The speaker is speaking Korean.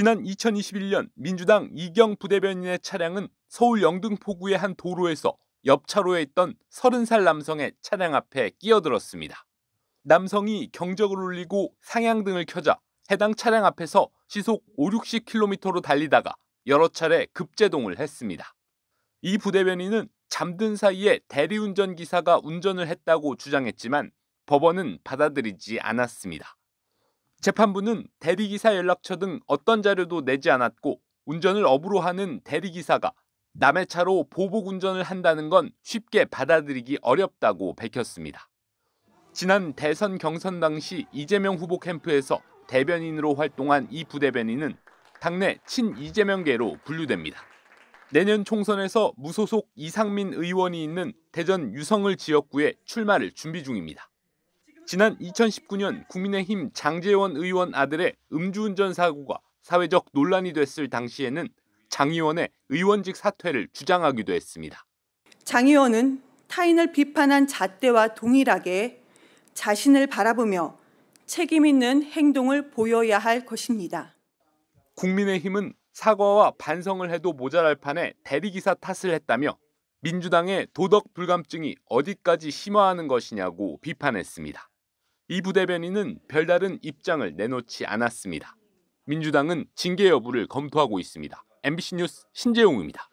지난 2021년 민주당 이경 부대변인의 차량은 서울 영등포구의 한 도로에서 옆 차로에 있던 30살 남성의 차량 앞에 끼어들었습니다. 남성이 경적을 울리고 상향등을 켜자 해당 차량 앞에서 시속 5, 60km로 달리다가 여러 차례 급제동을 했습니다. 이 부대변인은 잠든 사이에 대리운전 기사가 운전을 했다고 주장했지만 법원은 받아들이지 않았습니다. 재판부는 대리기사 연락처 등 어떤 자료도 내지 않았고 운전을 업으로 하는 대리기사가 남의 차로 보복 운전을 한다는 건 쉽게 받아들이기 어렵다고 밝혔습니다. 지난 대선 경선 당시 이재명 후보 캠프에서 대변인으로 활동한 이 부대변인은 당내 친 이재명계로 분류됩니다. 내년 총선에서 무소속 이상민 의원이 있는 대전 유성을 지역구에 출마를 준비 중입니다. 지난 2019년 국민의힘 장재원 의원 아들의 음주운전 사고가 사회적 논란이 됐을 당시에는 장 의원의 의원직 사퇴를 주장하기도 했습니다. 장 의원은 타인을 비판한 잣대와 동일하게 자신을 바라보며 책임 있는 행동을 보여야 할 것입니다. 국민의힘은 사과와 반성을 해도 모자랄 판에 대리기사 탓을 했다며 민주당의 도덕 불감증이 어디까지 심화하는 것이냐고 비판했습니다. 이 부대변인은 별다른 입장을 내놓지 않았습니다. 민주당은 징계 여부를 검토하고 있습니다. MBC 뉴스 신재용입니다.